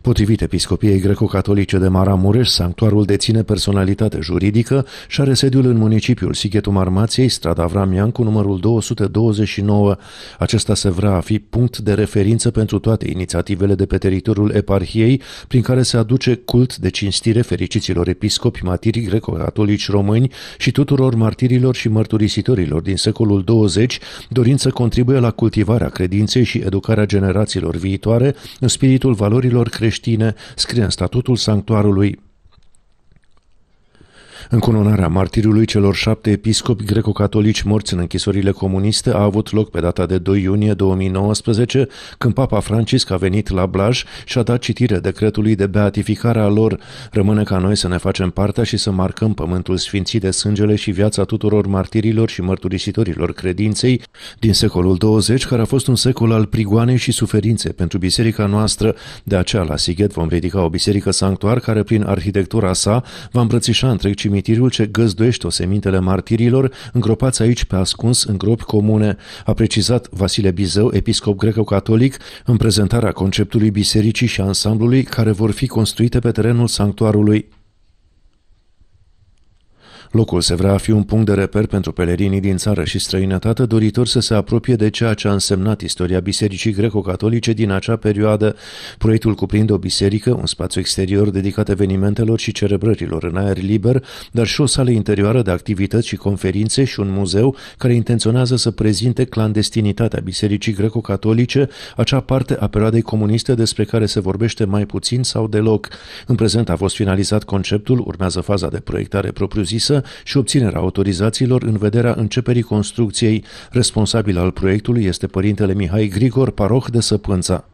Potrivit Episcopiei Greco-Catolice de Maramureș, sanctuarul deține personalitate juridică și are sediul în municipiul Sighetul Marmației, strada Vramian, cu numărul 229. Acesta se vrea a fi punct de referință pentru toate inițiativele de pe teritoriul eparhiei, prin care se aduce cult de cinstire fericiților episcopi, matiri greco-catolici români și tuturor martirilor și mărturisitorilor din secolul 20, dorind să contribuie la cultivarea credinței și educarea generațiilor viitoare în spiritul valorilor creștine, scrie în statutul sanctuarului cununarea martirului celor șapte episcopi greco-catolici morți în închisorile comuniste a avut loc pe data de 2 iunie 2019, când Papa Francisc a venit la Blaj și a dat citire decretului de beatificare a lor. Rămâne ca noi să ne facem partea și să marcăm pământul sfințit de sângele și viața tuturor martirilor și mărturisitorilor credinței din secolul 20, care a fost un secol al prigoanei și suferințe pentru biserica noastră. De aceea, la Sighet vom ridica o biserică sanctuar care, prin arhitectura sa, va îmbrățișa întreg cimitirul cimitirul ce găzduiește osemintele martirilor, îngropați aici pe ascuns în gropi comune, a precizat Vasile Bizeu, episcop greco-catolic, în prezentarea conceptului bisericii și ansamblului care vor fi construite pe terenul sanctuarului. Locul se vrea a fi un punct de reper pentru pelerinii din țară și străinătate doritori să se apropie de ceea ce a însemnat istoria Bisericii Greco-Catolice din acea perioadă. Proiectul cuprinde o biserică, un spațiu exterior dedicat evenimentelor și celebrărilor în aer liber, dar și o sală interioară de activități și conferințe și un muzeu care intenționează să prezinte clandestinitatea Bisericii Greco-Catolice, acea parte a perioadei comuniste despre care se vorbește mai puțin sau deloc. În prezent a fost finalizat conceptul, urmează faza de proiectare propriu-zisă, și obținerea autorizațiilor în vederea începerii construcției. Responsabil al proiectului este părintele Mihai Grigor, paroh de Săpânța.